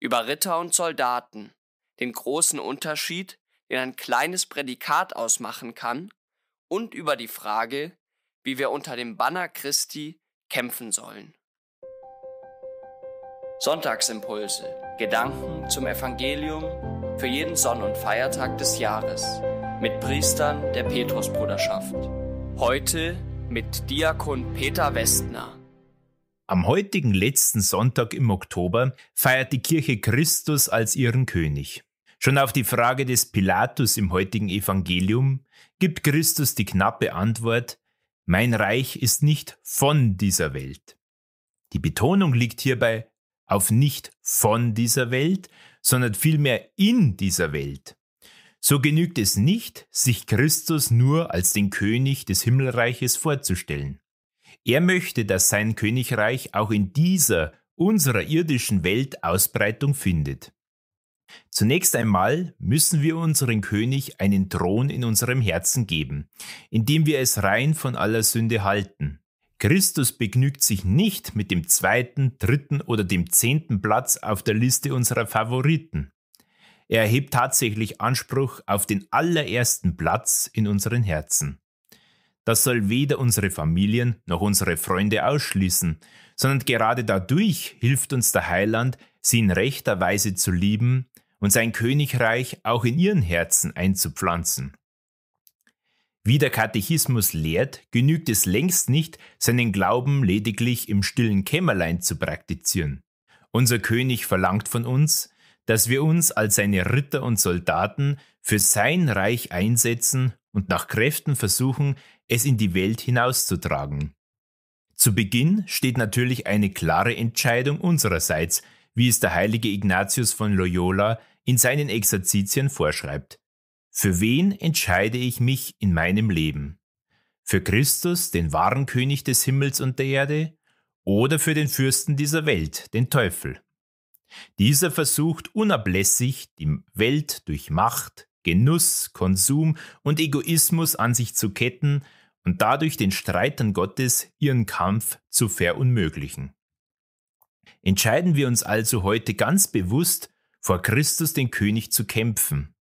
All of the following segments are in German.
über Ritter und Soldaten, den großen Unterschied, den ein kleines Prädikat ausmachen kann, und über die Frage, wie wir unter dem Banner Christi kämpfen sollen. Sonntagsimpulse, Gedanken zum Evangelium für jeden Sonn- und Feiertag des Jahres mit Priestern der Petrusbruderschaft. Heute mit Diakon Peter Westner. Am heutigen letzten Sonntag im Oktober feiert die Kirche Christus als ihren König. Schon auf die Frage des Pilatus im heutigen Evangelium gibt Christus die knappe Antwort, mein Reich ist nicht von dieser Welt. Die Betonung liegt hierbei auf nicht von dieser Welt, sondern vielmehr in dieser Welt. So genügt es nicht, sich Christus nur als den König des Himmelreiches vorzustellen. Er möchte, dass sein Königreich auch in dieser, unserer irdischen Welt Ausbreitung findet. Zunächst einmal müssen wir unserem König einen Thron in unserem Herzen geben, indem wir es rein von aller Sünde halten. Christus begnügt sich nicht mit dem zweiten, dritten oder dem zehnten Platz auf der Liste unserer Favoriten. Er erhebt tatsächlich Anspruch auf den allerersten Platz in unseren Herzen. Das soll weder unsere Familien noch unsere Freunde ausschließen, sondern gerade dadurch hilft uns der Heiland, sie in rechter Weise zu lieben und sein Königreich auch in ihren Herzen einzupflanzen. Wie der Katechismus lehrt, genügt es längst nicht, seinen Glauben lediglich im stillen Kämmerlein zu praktizieren. Unser König verlangt von uns, dass wir uns als seine Ritter und Soldaten für sein Reich einsetzen und nach Kräften versuchen, es in die Welt hinauszutragen. Zu Beginn steht natürlich eine klare Entscheidung unsererseits, wie es der heilige Ignatius von Loyola in seinen Exerzitien vorschreibt. Für wen entscheide ich mich in meinem Leben? Für Christus, den wahren König des Himmels und der Erde, oder für den Fürsten dieser Welt, den Teufel? Dieser versucht unablässig, die Welt durch Macht, Genuss, Konsum und Egoismus an sich zu ketten und dadurch den Streitern Gottes ihren Kampf zu verunmöglichen. Entscheiden wir uns also heute ganz bewusst, vor Christus den König zu kämpfen.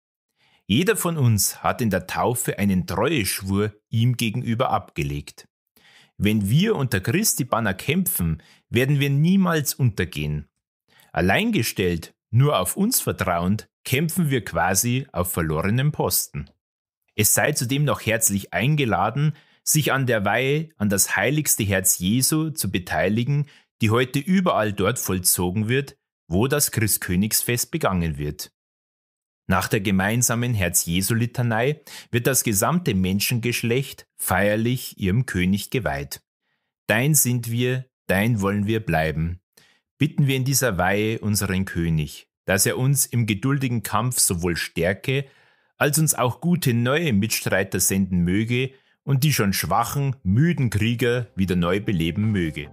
Jeder von uns hat in der Taufe einen Treueschwur ihm gegenüber abgelegt. Wenn wir unter Christi Banner kämpfen, werden wir niemals untergehen. Alleingestellt nur auf uns vertrauend, kämpfen wir quasi auf verlorenem Posten. Es sei zudem noch herzlich eingeladen, sich an der Weihe an das heiligste Herz Jesu zu beteiligen, die heute überall dort vollzogen wird, wo das Christkönigsfest begangen wird. Nach der gemeinsamen Herz-Jesu-Litanei wird das gesamte Menschengeschlecht feierlich ihrem König geweiht. Dein sind wir, dein wollen wir bleiben bitten wir in dieser Weihe unseren König, dass er uns im geduldigen Kampf sowohl Stärke als uns auch gute neue Mitstreiter senden möge und die schon schwachen, müden Krieger wieder neu beleben möge.